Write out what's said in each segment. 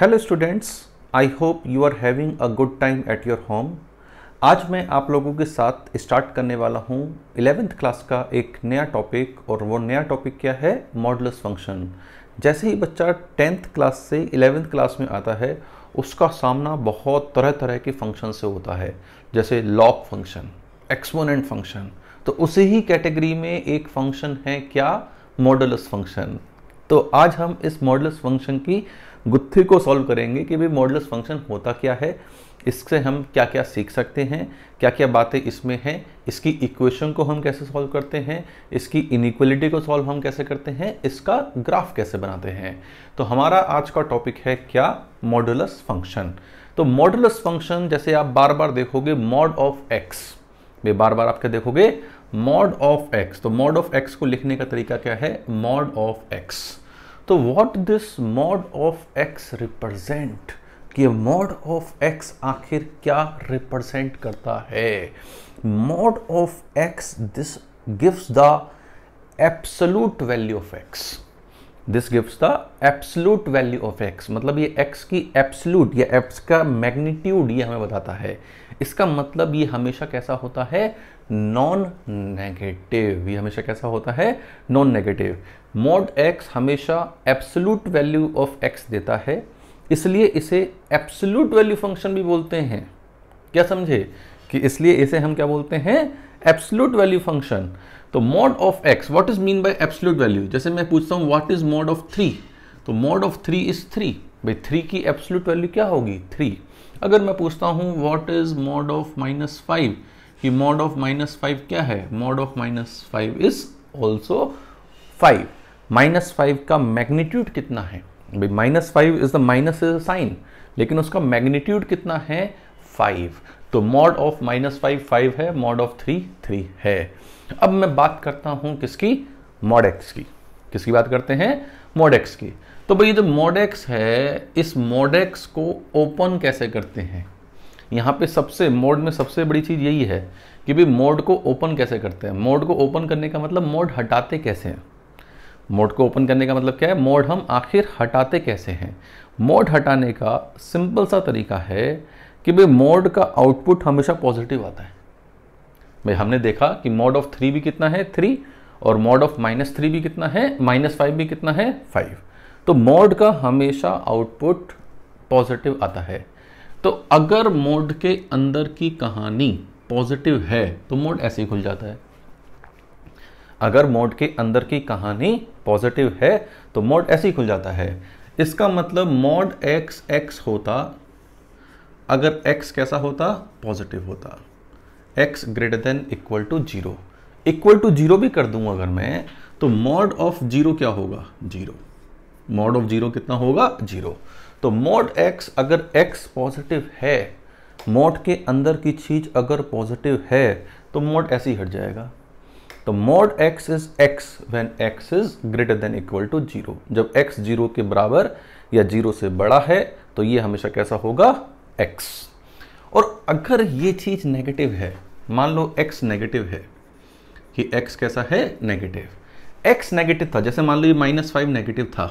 Hello students I hope you are having a good time at your home आज मैं आप लोगों के साथ स्टार्ट करने वाला हूँ इलेवेंथ क्लास का एक नया टॉपिक और वो नया टॉपिक क्या है मॉडलस फंक्शन जैसे ही बच्चा टेंथ क्लास से इलेवेंथ क्लास में आता है उसका सामना बहुत तरह तरह के फंक्शन से होता है जैसे लॉक फंक्शन एक्सपोनेंट फंक्शन तो उसी ही कैटेगरी में एक फंक्शन है क्या मॉडलस फंक्शन तो आज हम इस मॉडलस फंक्शन की गुत्थी को सॉल्व करेंगे कि भाई मॉडलस फंक्शन होता क्या है इससे हम क्या क्या सीख सकते हैं क्या क्या बातें इसमें हैं इसकी इक्वेशन को हम कैसे सॉल्व करते हैं इसकी इनिक्वलिटी को सॉल्व हम कैसे करते हैं इसका ग्राफ कैसे बनाते हैं तो हमारा आज का टॉपिक है क्या मॉडुलस फंक्शन तो मॉडुलस फंक्शन जैसे आप बार बार देखोगे मॉड ऑफ एक्स ये बार बार क्या देखोगे मॉड ऑफ एक्स तो मॉड ऑफ एक्स को लिखने का तरीका क्या है मॉड ऑफ एक्स तो what this mod of x represent कि मॉड ऑफ एक्स आखिर क्या रिप्रेजेंट करता है mod of x this gives the absolute value of x this gives the absolute value of x मतलब ये एक्स की absolute या एक्स का मैग्नीट्यूड ये हमें बताता है इसका मतलब ये हमेशा कैसा होता है नॉन नेगेटिव ये हमेशा कैसा होता है नॉन नेगेटिव मोड एक्स हमेशा एप्सलूट वैल्यू ऑफ एक्स देता है इसलिए इसे एप्सलूट वैल्यू फंक्शन भी बोलते हैं क्या समझे कि इसलिए इसे हम क्या बोलते हैं एप्सलूट वैल्यू फंक्शन तो mod of x what is mean by absolute value जैसे मैं पूछता हूँ what is mod of three तो mod of three is three भाई थ्री की एप्सलूट वैल्यू क्या होगी थ्री अगर मैं पूछता हूँ what is mod of minus five कि मोड ऑफ माइनस फाइव क्या है mod of minus five is also five minus five का मैग्नीट्यूड कितना है भाई minus five is the minus is sign लेकिन उसका मैग्नीट्यूड कितना है फाइव तो mod of minus five five है मॉड ऑफ थ्री थ्री है अब मैं बात करता हूं किसकी मॉड एक्स की किसकी बात करते हैं मॉड एक्स की तो भाई जो मॉड एक्स है इस मॉड एक्स को ओपन कैसे करते हैं यहाँ पे सबसे मोड में सबसे बड़ी चीज़ यही है कि भाई मोड को ओपन कैसे करते हैं मोड को ओपन करने का मतलब मोड हटाते कैसे हैं मोड को ओपन करने का मतलब क्या है मोड हम आखिर हटाते कैसे हैं मोड हटाने का सिंपल सा तरीका है कि भाई मोड का आउटपुट हमेशा पॉजिटिव आता है भाई हमने देखा कि मोड ऑफ थ्री भी कितना है थ्री और मोड ऑफ माइनस थ्री भी कितना है माइनस फाइव भी कितना है फाइव तो मोड का हमेशा आउटपुट पॉजिटिव आता है तो अगर मोड के अंदर की कहानी पॉजिटिव है तो मोड ऐसे ही खुल जाता है अगर मोड के अंदर की कहानी पॉजिटिव है तो मॉड ऐसे ही खुल जाता है इसका मतलब मॉड एक्स एक्स होता अगर एक्स कैसा होता पॉजिटिव होता x greater than equal to zero equal to zero भी कर दूँ अगर मैं तो मॉड ऑफ जीरो क्या होगा जीरो मॉड ऑफ जीरो कितना होगा जीरो तो मॉड एक्स अगर एक्स पॉजिटिव है मॉड के अंदर की चीज अगर पॉजिटिव है तो मॉड ऐसे ही हट जाएगा तो mod x is x when x is greater than equal to zero जब x जीरो के बराबर या जीरो से बड़ा है तो ये हमेशा कैसा होगा x और अगर ये चीज़ नेगेटिव है मान लो x नेगेटिव है कि x कैसा है नेगेटिव x नेगेटिव था जैसे मान लो ये माइनस फाइव नेगेटिव था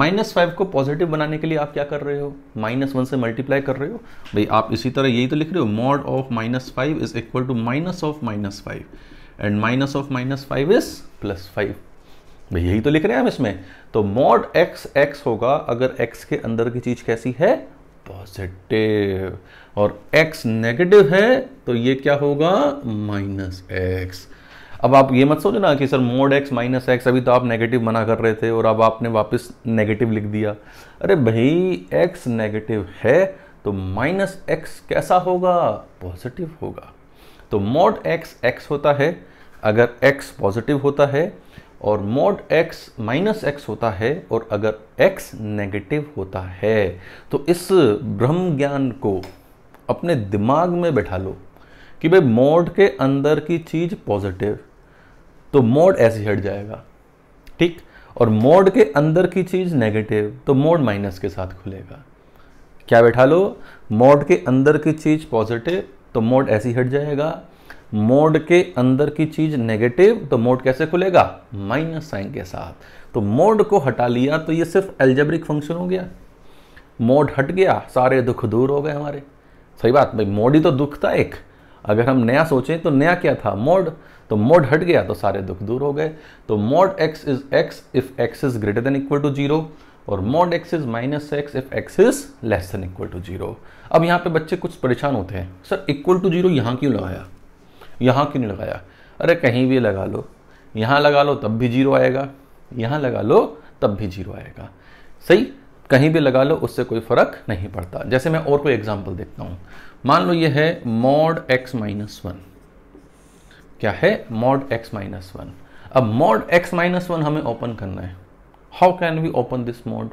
माइनस फाइव को पॉजिटिव बनाने के लिए आप क्या कर रहे हो माइनस वन से मल्टीप्लाई कर रहे हो भाई आप इसी तरह यही तो लिख रहे हो mod of minus five is equal to minus of minus five and minus of minus five is plus five भाई यही तो लिख रहे हैं हम इसमें तो मॉड एक्स एक्स होगा अगर एक्स के अंदर की चीज कैसी है पॉजिटिव और एक्स नेगेटिव है तो ये क्या होगा माइनस एक्स अब आप ये मत सोचो ना कि sir mod x minus x अभी तो आप नेगेटिव मना कर रहे थे और अब आपने वापस नेगेटिव लिख दिया अरे भाई एक्स नेगेटिव है तो माइनस एक्स कैसा होगा पॉजिटिव होगा तो मोड एक्स एक्स होता है अगर x पॉजिटिव होता है और मोड x माइनस एक्स होता है और अगर x नेगेटिव होता है तो इस ब्रह्म ज्ञान को अपने दिमाग में बैठा लो कि भाई मोड के अंदर की चीज़ पॉजिटिव तो मोड ऐसे हट जाएगा ठीक और मोड के अंदर की चीज़ नेगेटिव तो मोड माइनस के साथ खुलेगा क्या बैठा लो मोड के अंदर की चीज़ पॉजिटिव तो मोड ऐसी हट जाएगा मोड के अंदर की चीज नेगेटिव तो मोड कैसे खुलेगा माइनस साइन के साथ तो मोड को हटा लिया तो ये सिर्फ एल्जेब्रिक फंक्शन हो गया मोड हट गया सारे दुख दूर हो गए हमारे सही बात भाई मोड ही तो दुख था एक अगर हम नया सोचें तो नया क्या था मोड तो मोड हट गया तो सारे दुख दूर हो गए तो mod x is x if x is greater than equal to zero और mod x is minus x if x is less than equal to zero अब यहाँ पे बच्चे कुछ परेशान होते हैं सर इक्वल टू जीरो यहाँ क्यों लगाया यहाँ क्यों नहीं लगाया अरे कहीं भी लगा लो यहाँ लगा लो तब भी जीरो आएगा यहाँ लगा लो तब भी जीरो आएगा सही कहीं भी लगा लो उससे कोई फर्क नहीं पड़ता जैसे मैं और कोई एग्जाम्पल देखता हूँ मान लो ये है मॉड एक्स माइनस वन क्या है मॉड एक्स माइनस वन अब मॉड एक्स माइनस वन हमें ओपन करना है how can we open this mod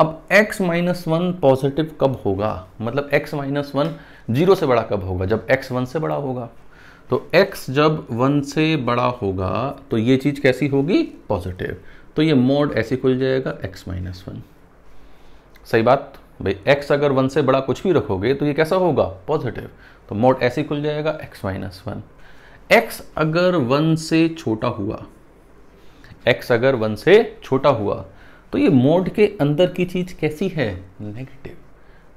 अब एक्स माइनस वन पॉजिटिव कब होगा मतलब एक्स माइनस वन जीरो से बड़ा कब होगा जब एक्स वन से बड़ा होगा तो x जब वन से बड़ा होगा तो ये चीज़ कैसी होगी पॉजिटिव तो ये मोड ऐसे खुल जाएगा x माइनस वन सही बात भाई x अगर वन से बड़ा कुछ भी रखोगे तो ये कैसा होगा पॉजिटिव तो मोड ऐसे खुल जाएगा x माइनस वन एक्स अगर वन से छोटा हुआ x अगर वन से छोटा हुआ तो ये मोड के अंदर की चीज़ कैसी है नेगेटिव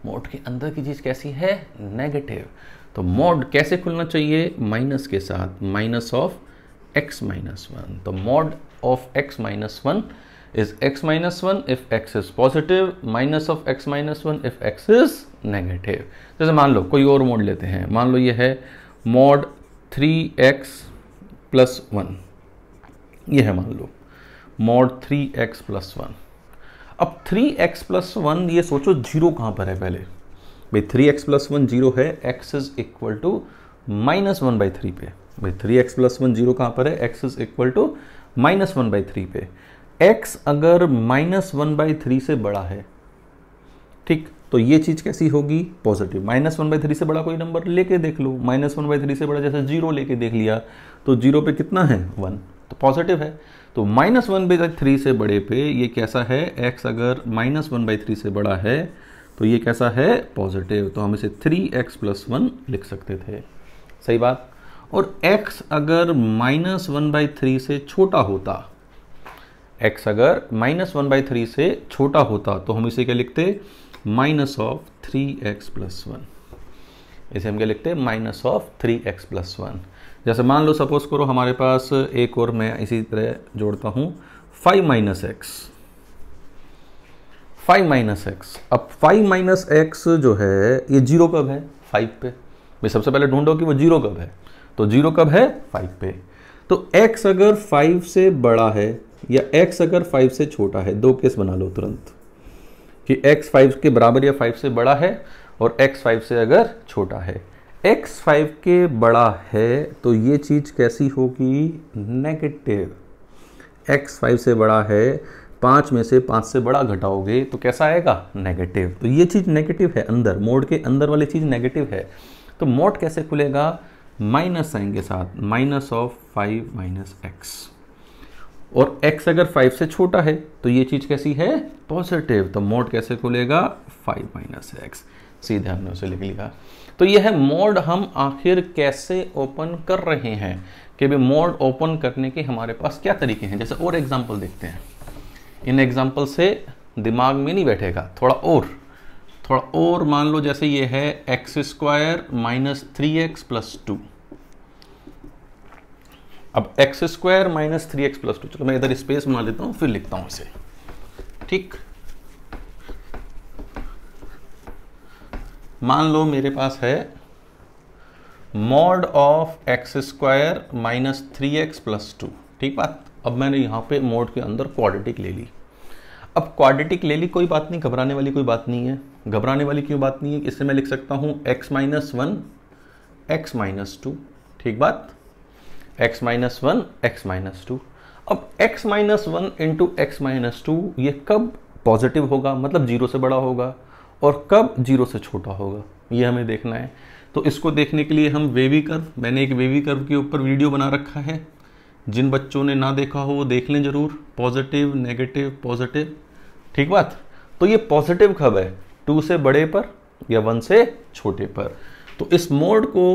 मोड के अंदर की चीज़ कैसी है नेगेटिव तो मॉड कैसे खुलना चाहिए माइनस के साथ minus of x minus one तो mod of x minus one is x minus one if x is positive minus of x minus one if x is negative जैसे मान लो कोई और मोड लेते हैं मान लो ये है mod three x plus one ये है मान लो mod three x plus one अब थ्री एक्स प्लस वन ये सोचो जीरो कहाँ पर है पहले भाई three x plus one zero है x is equal to minus one by three पे भाई three x plus one zero कहाँ पर है x is equal to minus one by three पे एक्स अगर माइनस वन बाई थ्री से बड़ा है ठीक तो ये चीज़ कैसी होगी positive minus one by three से बड़ा कोई नंबर लेके देख लो माइनस वन बाई थ्री से बड़ा जैसे जीरो लेके देख लिया तो जीरो पे कितना है वन तो पॉजिटिव है तो माइनस वन बाई थ्री से बड़े पे ये कैसा है एक्स अगर माइनस वन बाई थ्री से बड़ा है तो ये कैसा है पॉजिटिव तो हम इसे थ्री एक्स प्लस वन लिख सकते थे सही बात और x अगर माइनस वन बाई थ्री से छोटा होता x अगर माइनस वन बाई थ्री से छोटा होता तो हम इसे क्या लिखते minus of three x plus one इसे हम क्या लिखते minus of three x plus one जैसे मान लो सपोज करो हमारे पास एक और मैं इसी तरह जोड़ता हूँ five minus x five minus x अब फाइव माइनस एक्स जो है ये जीरो कब है फाइव पे मैं सबसे पहले ढूंढो कि वो जीरो कब है तो जीरो कब है फाइव पे तो एक्स अगर फाइव से बड़ा है या एक्स अगर फाइव से छोटा है दो केस बना लो तुरंत कि एक्स फाइव के बराबर या फाइव से बड़ा है और एक्स फाइव से अगर छोटा है एक्स फाइव के बड़ा है तो ये चीज़ कैसी होगी नेगेटिव एक्स फाइव से बड़ा है पाँच में से पाँच से बड़ा घटाओगे तो कैसा आएगा नेगेटिव तो ये चीज़ नेगेटिव है अंदर मोड के अंदर वाली चीज़ नेगेटिव है तो मोड कैसे खुलेगा माइनस साइन के साथ minus of five minus x और x अगर 5 से छोटा है तो ये चीज़ कैसी है पॉजिटिव तो मोड कैसे खुलेगा 5 माइनस एक्स सीधे हमने उसे लिख लिया तो यह है मोड हम आखिर कैसे ओपन कर रहे हैं कि भाई मोड ओपन करने के हमारे पास क्या तरीके हैं जैसे और एग्जाम्पल देखते हैं इन एग्जाम्पल से दिमाग में नहीं बैठेगा थोड़ा और थोड़ा और मान लो जैसे ये है x square minus three x plus two अब x square minus three x plus two चलो मैं इधर स्पेस बना लेता हूँ फिर लिखता हूँ इसे ठीक मान लो मेरे पास है mod of x square minus three x plus two ठीक बात अब मैंने यहाँ पे मोड के अंदर क्वाड्रेटिक ले ली अब क्वाड्रेटिक ले ली कोई बात नहीं घबराने वाली कोई बात नहीं है घबराने वाली क्यों बात नहीं है इससे मैं लिख सकता हूँ x minus one x minus two ठीक बात x minus one x minus two अब x minus one into x minus two ये कब पॉजिटिव होगा मतलब जीरो से बड़ा होगा और कब जीरो से छोटा होगा ये हमें देखना है तो इसको देखने के लिए हम वेवी कर्व मैंने एक वेवी कर्व के ऊपर वीडियो बना रखा है जिन बच्चों ने ना देखा हो वो देख लें जरूर पॉजिटिव नेगेटिव पॉजिटिव ठीक बात तो ये पॉजिटिव खबर है टू से बड़े पर या वन से छोटे पर तो इस मोड को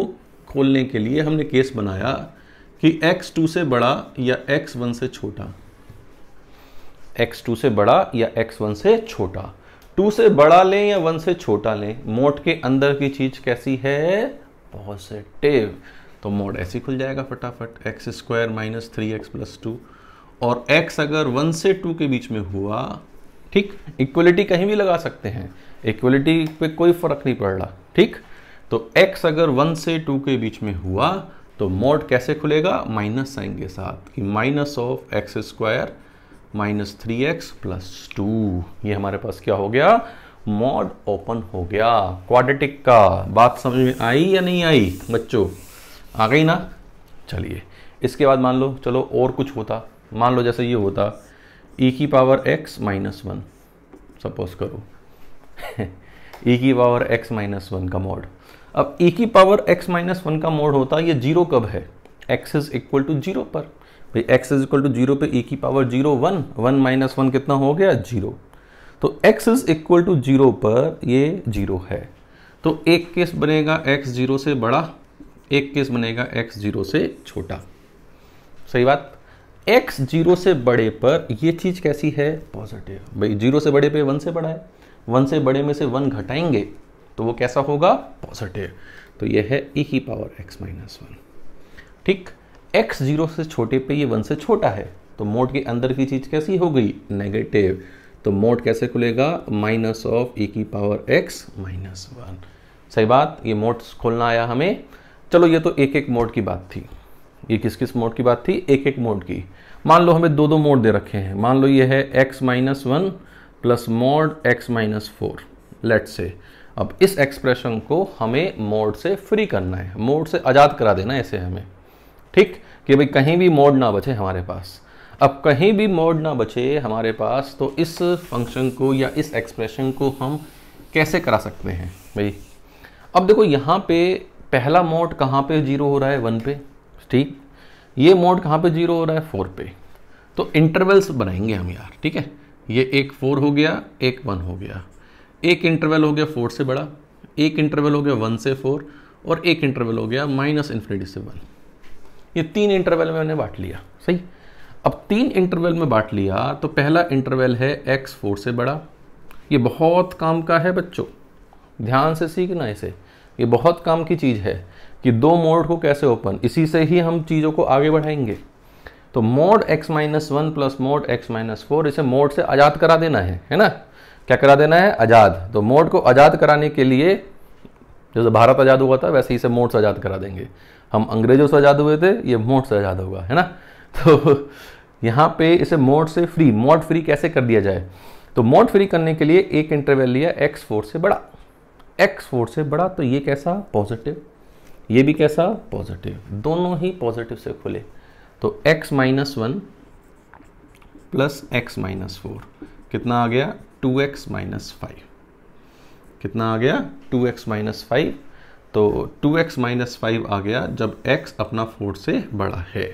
खोलने के लिए हमने केस बनाया कि एक्स टू से बड़ा या एक्स वन से छोटा एक्स टू से बड़ा या एक्स वन से छोटा टू से बड़ा लें या वन से छोटा लें मोट के अंदर की चीज कैसी है पॉजिटिव तो मोड ऐसे खुल जाएगा फटाफट x square minus three x plus two और एक्स अगर वन से टू के बीच में हुआ ठीक इक्वलिटी कहीं भी लगा सकते हैं इक्वलिटी पे कोई फर्क नहीं पड़ रहा ठीक तो एक्स अगर वन से टू के बीच में हुआ तो मोड कैसे खुलेगा माइनस साइन के साथ कि minus of x square minus three x plus two ये हमारे पास क्या हो गया मॉड ओपन हो गया क्वाड्रेटिक का बात समझ में आई या नहीं आई बच्चों आ गई ना चलिए इसके बाद मान लो चलो और कुछ होता मान लो जैसे ये होता e की power x minus one suppose करो e की पावर एक्स माइनस वन का मोड अब e की पावर एक्स माइनस वन का मोड होता ये जीरो कब है x is equal to zero पर भाई x is equal to zero पे ई e की power zero one one minus one कितना हो गया जीरो तो x is equal to zero पर ये जीरो है तो एक केस बनेगा एक्स जीरो से बड़ा एक केस बनेगा एक्स जीरो से छोटा सही बात एक्स जीरो से बड़े पर यह चीज़ कैसी है पॉजिटिव भाई जीरो से बड़े पे वन से बड़ा है वन से बड़े में से वन घटाएंगे तो वो कैसा होगा पॉजिटिव तो यह है ई e की पावर एक्स माइनस वन ठीक एक्स जीरो से छोटे पे ये वन से छोटा है तो मोड के अंदर की चीज़ कैसी हो गई नेगेटिव तो मोड कैसे खुलेगा माइनस ऑफ e की पावर एक्स माइनस वन सही बात ये मोड खोलना आया हमें चलो ये तो एक एक मोड की बात थी ये किस किस मोड की बात थी एक एक मोड की मान लो हमें दो दो मोड दे रखे हैं मान लो ये है x minus one plus mod x minus four let say अब इस एक्सप्रेशन को हमें मोड से फ्री करना है मोड से आज़ाद करा देना है ऐसे हमें ठीक कि भाई कहीं भी मोड ना बचे हमारे पास अब कहीं भी मोड ना बचे हमारे पास तो इस फंक्शन को या इस एक्सप्रेशन को हम कैसे करा सकते हैं भाई अब देखो यहाँ पे पहला मोड कहाँ पे जीरो हो रहा है वन पे ठीक ये मोड कहाँ पे जीरो हो रहा है फोर पे तो इंटरवल्स बनाएंगे हम यार ठीक है ये एक फोर हो गया एक वन हो गया एक इंटरवल हो गया फोर से बड़ा एक इंटरवल हो गया वन से फोर और एक इंटरवल हो गया माइनस इन्फिनिटी से वन ये तीन इंटरवल में उन्हें बांट लिया सही अब तीन इंटरवल में बांट लिया तो पहला इंटरवल है एक्स फोर से बड़ा ये बहुत काम का है बच्चों ध्यान से सीखना इसे ये बहुत काम की चीज़ है कि दो मोड को कैसे ओपन इसी से ही हम चीज़ों को आगे बढ़ाएंगे तो mod x minus one plus mod x minus four इसे मोड से आज़ाद करा देना है है ना क्या करा देना है आज़ाद तो मोड को आज़ाद कराने के लिए जैसे भारत आज़ाद हुआ था वैसे इसे मोड से आज़ाद करा देंगे हम अंग्रेज़ों से आज़ाद हुए थे ये मोड से आज़ाद होगा है ना तो यहाँ पे इसे मोड से फ्री मोड फ्री कैसे कर दिया जाए तो मोड फ्री करने के लिए एक इंटरवेल लिया एक्स फोर से बड़ा एक्स फोर से बड़ा तो ये कैसा पॉजिटिव ये भी कैसा पॉजिटिव दोनों ही पॉजिटिव से खुले तो x minus one plus x minus four कितना आ गया टू एक्स माइनस फाइव कितना आ गया टू एक्स माइनस फाइव तो 2x एक्स माइनस फाइव आ गया जब x अपना फोर से बड़ा है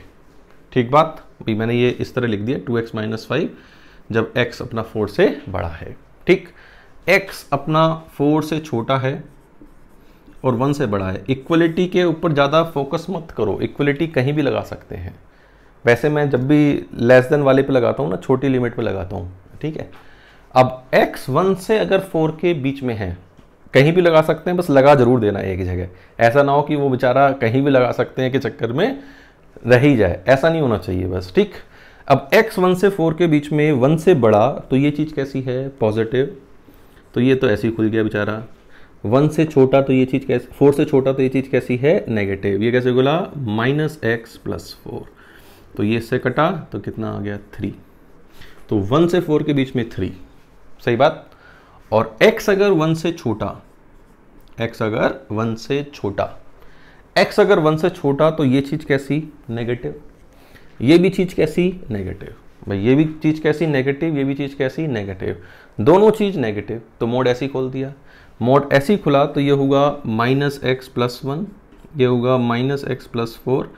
ठीक बात भी मैंने ये इस तरह लिख दिया 2x एक्स माइनस फाइव जब x अपना फोर से बड़ा है ठीक एक्स अपना फोर से छोटा है और वन से बड़ा है इक्वलिटी के ऊपर ज़्यादा फोकस मत करो इक्वलिटी कहीं भी लगा सकते हैं वैसे मैं जब भी लेस देन वाले पे लगाता हूँ ना छोटी लिमिट पे लगाता हूँ ठीक है अब x वन से अगर फोर के बीच में है कहीं भी लगा सकते हैं बस लगा जरूर देना एक जगह ऐसा ना हो कि वो बेचारा कहीं भी लगा सकते हैं कि चक्कर में रह ही जाए ऐसा नहीं होना चाहिए बस ठीक अब x वन से फोर के बीच में वन से बड़ा तो ये चीज़ कैसी है पॉजिटिव तो ये तो ऐसे ही खुल गया बेचारा वन से छोटा तो ये चीज़ कैसी फोर से छोटा तो ये चीज़ कैसी है नेगेटिव ये कैसे बोला माइनस एक्स प्लस फोर तो ये इससे कटा तो कितना आ गया थ्री तो वन से फोर के बीच में थ्री सही बात और एक्स अगर वन से छोटा एक्स अगर वन से छोटा एक्स अगर वन से छोटा तो ये चीज़ कैसी नेगेटिव ये भी चीज़ कैसी नेगेटिव भाई ये भी चीज़ कैसी नेगेटिव ये भी चीज़ कैसी नेगेटिव दोनों चीज़ नेगेटिव तो मोड ऐसी खोल दिया मोड ऐसी खुला तो ये होगा माइनस एक्स प्लस वन ये होगा माइनस एक्स प्लस फोर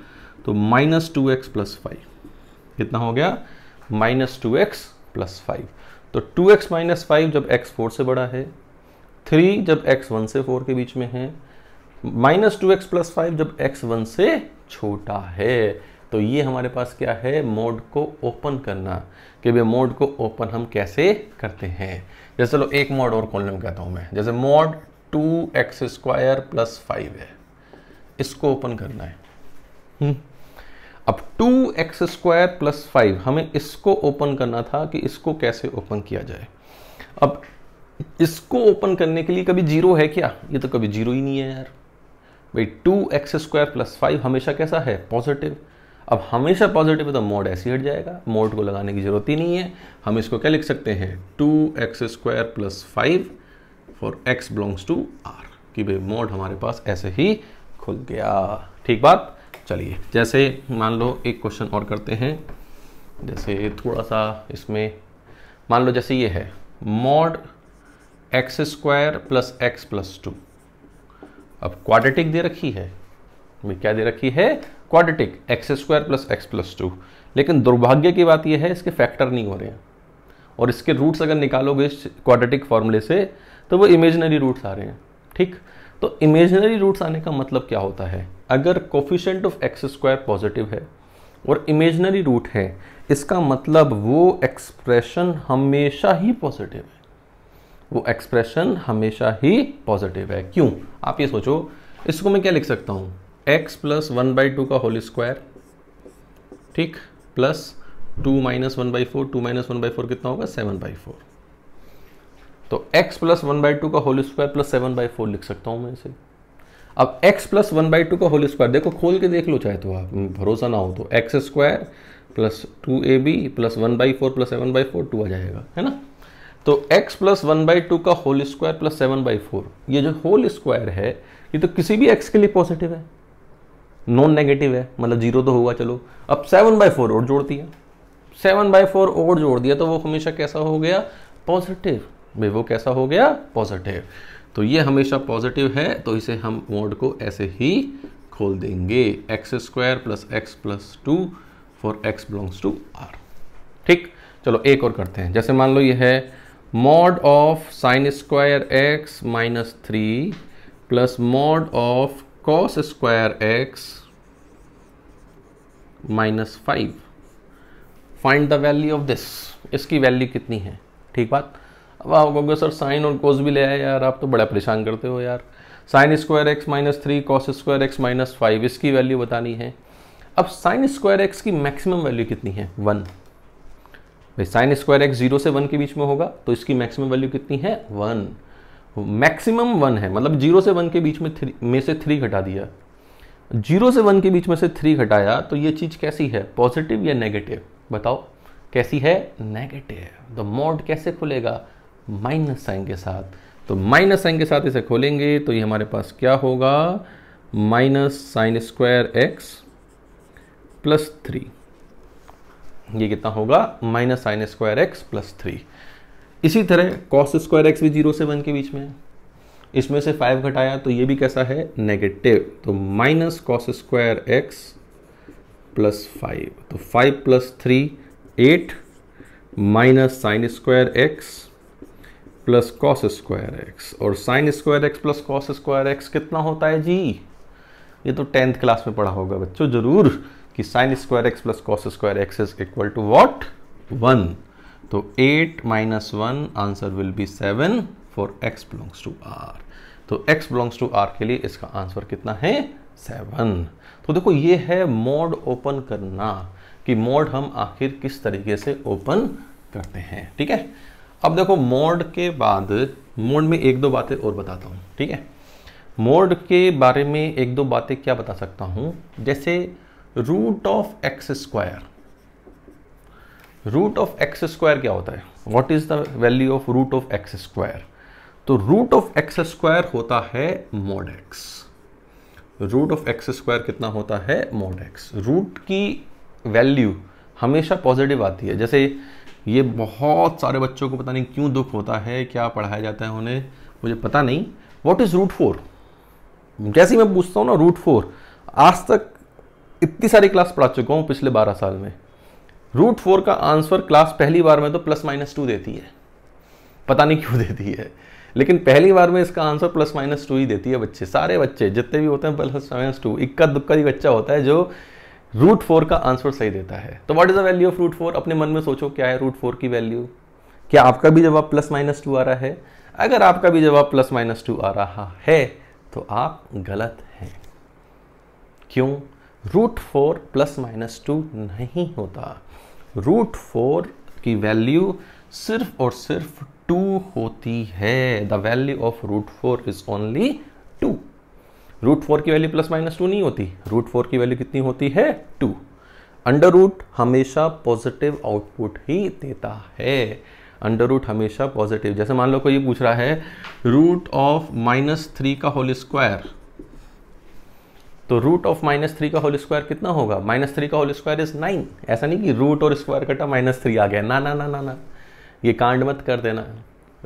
तो minus two x plus five कितना हो गया minus two x plus five तो टू एक्स माइनस फाइव जब एक्स फोर से बड़ा है थ्री जब एक्स वन से फोर के बीच में है minus two x plus five जब एक्स वन से छोटा है तो ये हमारे पास क्या है मोड को ओपन करना कि भाई मोड को ओपन हम कैसे करते हैं जैसे लो एक मोड और खोलने में कहता हूँ मैं जैसे mod two x square plus five है इसको ओपन करना है हम्म। अब two x square plus five हमें इसको ओपन करना था कि इसको कैसे ओपन किया जाए अब इसको ओपन करने के लिए कभी जीरो है क्या ये तो कभी जीरो ही नहीं है यार भाई two x square plus five हमेशा कैसा है पॉजिटिव अब हमेशा पॉजिटिव है तो मोड ऐसे हट जाएगा मोड को लगाने की जरूरत ही नहीं है हम इसको क्या लिख सकते हैं two x square plus five for x belongs to R कि भाई मोड हमारे पास ऐसे ही खुल गया ठीक बात चलिए जैसे मान लो एक क्वेश्चन और करते हैं जैसे थोड़ा सा इसमें मान लो जैसे ये है mod x square plus x plus two अब क्वाड्रेटिक दे रखी है में क्या दे रखी है quadratic x square plus x plus two लेकिन दुर्भाग्य की बात यह है इसके फैक्टर नहीं हो रहे हैं और इसके रूट्स अगर निकालोगे इस क्वाड्रेटिक फॉर्मूले से तो वो इमेजनरी रूट्स आ रहे हैं ठीक तो इमेजनरी रूट्स आने का मतलब क्या होता है अगर coefficient of x square positive है और इमेजनरी रूट है इसका मतलब वो एक्सप्रेशन हमेशा ही पॉजिटिव है वो एक्सप्रेशन हमेशा ही पॉजिटिव है क्यों आप ये सोचो इसको मैं क्या लिख सकता हूँ x plus one by two का होल स्क्वायर ठीक plus two minus one by four two minus one by four कितना होगा सेवन बाई फोर तो x plus one by two का whole square plus seven by four लिख सकता हूँ मैं इसे अब x plus one by two का होल स्क्वायर देखो खोल के देख लो चाहे तो आप भरोसा ना हो तो x square plus two a b plus one by four plus seven by four two आ जाएगा है ना तो x plus one by two का whole square plus seven by four ये जो होल स्क्वायर है ये तो किसी भी x के लिए पॉजिटिव है नॉन नेगेटिव है मतलब जीरो तो होगा चलो अब सेवन बाई फोर और जोड़ दिया सेवन बाई फोर और जोड़ दिया तो वो हमेशा कैसा हो गया पॉजिटिव भाई वो कैसा हो गया पॉजिटिव तो ये हमेशा पॉजिटिव है तो इसे हम वोड को ऐसे ही खोल देंगे x square plus x plus two for x belongs to R ठीक चलो एक और करते हैं जैसे मान लो ये है mod of sine square x minus three plus mod of cos square x minus five find the value of this इसकी वैल्यू कितनी है ठीक बात अब आप कहोगे सर साइन और कोस भी ले आए यार आप तो बड़ा परेशान करते हो यार sine square x minus three cos square x minus five इसकी वैल्यू बतानी है अब साइन स्क्वायर एक्स की मैक्सिमम वैल्यू कितनी है वन भाई साइन स्क्वायर एक्स जीरो से वन के बीच में होगा तो इसकी मैक्सिमम वैल्यू कितनी है वन मैक्सिमम वन है मतलब जीरो से वन के बीच में थ्री में से थ्री घटा दिया जीरो से वन के बीच में से थ्री घटाया तो ये चीज़ कैसी है पॉजिटिव या नेगेटिव बताओ कैसी है नेगेटिव द मोड कैसे खुलेगा माइनस साइन के साथ तो माइनस साइन के साथ इसे खोलेंगे तो ये हमारे पास क्या होगा minus sine square x plus three ये कितना होगा minus sine square x plus three इसी तरह कॉस स्क्वायर एक्स भी जीरो से वन के बीच में है इसमें से फाइव घटाया तो ये भी कैसा है नेगेटिव तो minus cos square x plus five तो five plus three eight minus sine square x plus cos square x और sine square x plus cos square x कितना होता है जी ये तो टेंथ क्लास में पढ़ा होगा बच्चों जरूर कि sine square x plus cos square x is equal to what one तो eight minus one answer will be seven for x belongs to R तो एक्स बिलोंग्स टू आर के लिए इसका आंसर कितना है सेवन तो देखो ये है मोड ओपन करना कि मोड हम आखिर किस तरीके से ओपन करते हैं ठीक है अब देखो मोड के बाद मोड में एक दो बातें और बताता हूँ ठीक है मोड के बारे में एक दो बातें क्या बता सकता हूँ जैसे root of x square root of x square क्या होता है what is the value of root of x square तो रूट ऑफ एक्स स्क्वायर होता है mod x root of x square कितना होता है मोड एक्स रूट की वैल्यू हमेशा पॉजिटिव आती है जैसे ये बहुत सारे बच्चों को पता नहीं क्यों दुख होता है क्या पढ़ाया जाता है उन्हें मुझे पता नहीं वॉट इज़ रूट फोर जैसे मैं पूछता हूँ ना रूट फोर आज तक इतनी सारी क्लास पढ़ा चुका हूँ पिछले बारह साल में रूट फोर का आंसर क्लास पहली बार में तो प्लस माइनस टू देती है पता नहीं क्यों देती है लेकिन पहली बार में इसका आंसर प्लस माइनस टू ही देती है बच्चे सारे बच्चे जितने भी होते हैं प्लस माइनस टू इक्का दुक्का ही बच्चा होता है जो रूट फोर का आंसर सही देता है तो what is the value of root four अपने मन में सोचो क्या है रूट फोर की वैल्यू क्या आपका भी जवाब प्लस माइनस टू आ रहा है अगर आपका भी जवाब प्लस माइनस टू आ रहा है तो आप गलत हैं क्यों root four plus minus two नहीं होता रूट फोर की वैल्यू सिर्फ और सिर्फ टू होती है the value of root four is only two root four की वैल्यू प्लस माइनस टू नहीं होती रूट फोर की वैल्यू कितनी होती है टू अंडर रूट हमेशा पॉजिटिव आउटपुट ही देता है अंडर रूट हमेशा पॉजिटिव जैसे मान लो कोई ये पूछ रहा है रूट ऑफ माइनस थ्री का होल स्क्वायर तो रूट ऑफ माइनस थ्री का होल स्क्वायर कितना होगा माइनस थ्री का होल स्क्वायर इज नाइन ऐसा नहीं कि रूट और स्क्वायर कटा माइनस थ्री आ गया ना ना ना ना ना ये कांड मत कर देना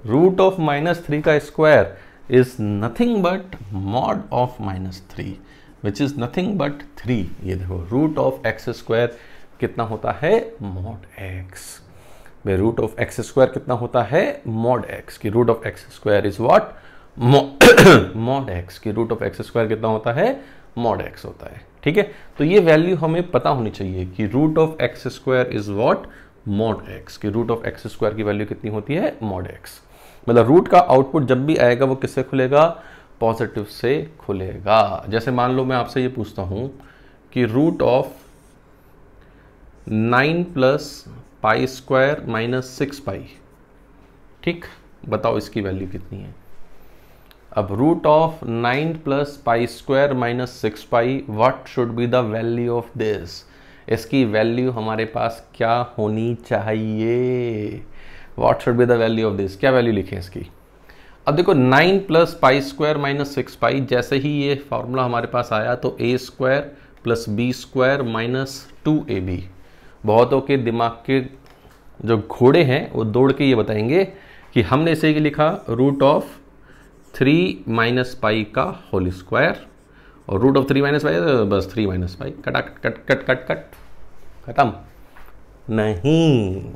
रूट ऑफ माइनस थ्री का square is nothing but mod of minus three which is nothing but three ये देखो रूट ऑफ एक्स स्क्वायर कितना होता है mod x root of x square कितना होता है मॉड एक्स की root of x square is what mod x की रूट ऑफ एक्स स्क्वायर कितना होता है मॉड एक्स होता है ठीक है तो ये वैल्यू हमें पता होनी चाहिए कि root of x square is what mod x की रूट ऑफ एक्स स्क्वायर की वैल्यू कितनी होती है मॉड एक्स मतलब रूट का आउटपुट जब भी आएगा वो किससे खुलेगा पॉजिटिव से खुलेगा जैसे मान लो मैं आपसे ये पूछता हूं कि root of nine plus pi square minus six pi ठीक बताओ इसकी वैल्यू कितनी है अब root of nine plus pi square minus six pi what should be the value of this इसकी वैल्यू हमारे पास क्या होनी चाहिए what should be the value of this क्या वैल्यू लिखें इसकी अब देखो nine plus pi square minus six pi जैसे ही ये फॉर्मूला हमारे पास आया तो a square plus b square minus two a b बहुतों के दिमाग के जो घोड़े हैं वो दौड़ के ये बताएंगे कि हमने इसे लिखा root of three minus pi का होल स्क्वायर और root of three minus pi बस थ्री माइनस पाई कटा कट कट कट कट कट खत्म नहीं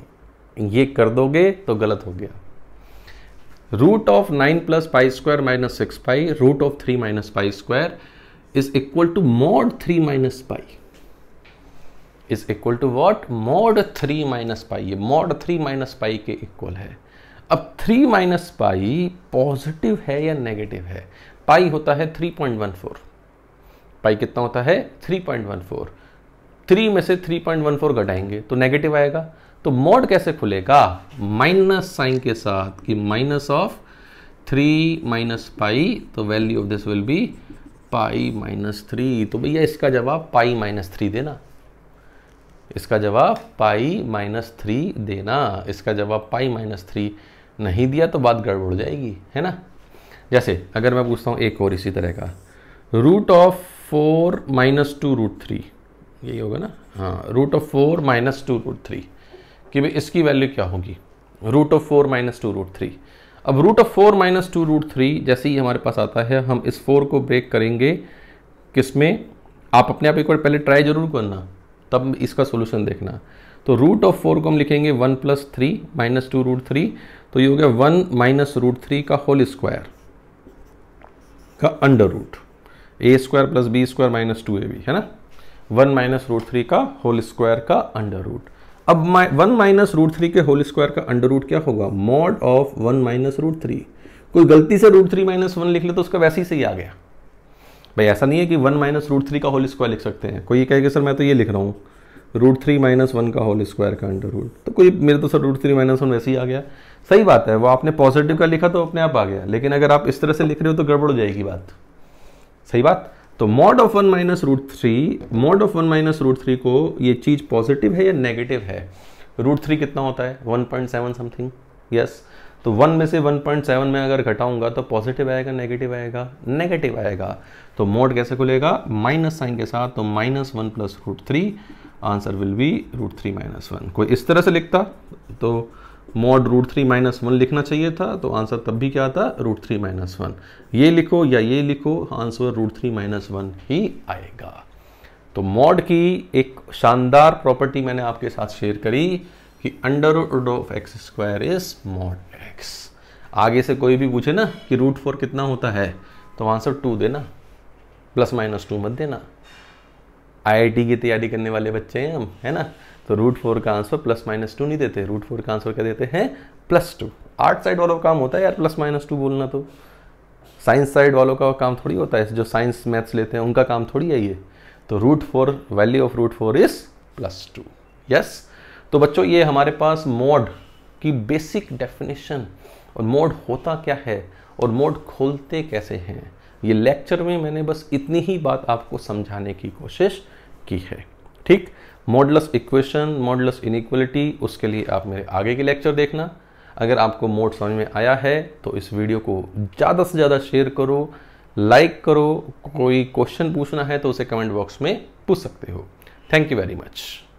ये कर दोगे तो गलत हो गया root of nine plus pi square minus six pi root of three minus pi square is equal to mod three minus pi is equal to what mod three minus pi ये मोड थ्री माइनस पाई के equal है three minus पाई positive है या negative है pi होता है three point one four pi कितना होता है three point one four three में से थ्री पॉइंट वन फोर घटाएंगे तो नेगेटिव आएगा तो मोड कैसे खुलेगा माइनस साइन के साथ कि minus of three minus pi तो value of this will be pi minus three तो भैया इसका जवाब पाई माइनस थ्री देना इसका जवाब पाई माइनस थ्री देना इसका जवाब पाई माइनस थ्री नहीं दिया तो बात गड़बड़ जाएगी है ना जैसे अगर मैं पूछता हूँ एक और इसी तरह का root of four minus two root three यही होगा ना हाँ root of four minus two root three कि भाई इसकी वैल्यू क्या होगी root of four minus two root three अब root of four minus two root three जैसे ही हमारे पास आता है हम इस फोर को ब्रेक करेंगे किस में आप अपने आप एक बार पहले ट्राई जरूर करना तब इसका सोल्यूशन देखना तो रूट ऑफ फोर को हम लिखेंगे one plus three minus two root three तो ये हो गया वन माइनस रूट थ्री का होल स्क्वायर का under root a square plus b square minus two a b है ना वन माइनस रूट थ्री का होल स्क्वायर का अंडर रूट अब वन माइनस रूट थ्री के होल स्क्वायर का under root क्या होगा mod of one minus root three कोई गलती से रूट थ्री माइनस वन लिख ले तो उसका वैसे ही सही आ गया भाई ऐसा नहीं है कि वन माइनस रूट थ्री का होल स्क्वायर लिख सकते हैं कोई ये कहेगा सर मैं तो ये लिख रहा हूँ रूट थ्री माइनस वन का होल स्क्वायर का अंडर रूट तो कोई मेरे तो sir root three minus one वैसे ही आ गया सही बात है वो आपने पॉजिटिव का लिखा तो अपने आप आ गया लेकिन अगर आप इस तरह से लिख रहे हो तो गड़बड़ हो जाएगी बात सही बात तो mod of one minus root three mod of one minus root three को ये चीज़ पॉजिटिव है या नेगेटिव है रूट थ्री कितना होता है one point seven something yes तो वन में से वन पॉइंट सेवन में अगर घटाऊंगा तो पॉजिटिव आएगा नेगेटिव आएगा नेगेटिव आएगा तो मॉड कैसे खुलेगा माइनस साइन के साथ तो minus one plus root three answer will be root three minus one कोई इस तरह से लिखता तो mod root three minus one लिखना चाहिए था तो आंसर तब भी क्या आता रूट थ्री माइनस वन ये लिखो या ये लिखो answer root three minus one ही आएगा तो मॉड की एक शानदार प्रॉपर्टी मैंने आपके साथ शेयर करी कि under root of x square is mod x आगे से कोई भी पूछे ना कि रूट फोर कितना होता है तो आंसर टू देना प्लस माइनस टू मत देना आईआईटी की तैयारी करने वाले बच्चे हैं हम है ना तो रूट फोर का आंसर प्लस माइनस टू नहीं देते रूट फोर का आंसर क्या देते हैं प्लस टू आर्ट साइड वालों का काम होता है यार प्लस माइनस टू बोलना तो साइंस साइड वालों का काम थोड़ी होता है जो साइंस मैथ्स लेते हैं उनका काम थोड़ी है ये तो root four value of root four is plus two yes तो बच्चों ये हमारे पास मोड की बेसिक डेफिनेशन और मोड होता क्या है और मोड खोलते कैसे हैं ये लेक्चर में मैंने बस इतनी ही बात आपको समझाने की कोशिश की है ठीक मॉडलस इक्वेशन मॉडलस इनक्वलिटी उसके लिए आप मेरे आगे के लेक्चर देखना अगर आपको मोड समझ में आया है तो इस वीडियो को ज़्यादा से ज़्यादा शेयर करो लाइक करो कोई क्वेश्चन पूछना है तो उसे कमेंट बॉक्स में पूछ सकते हो थैंक यू वेरी मच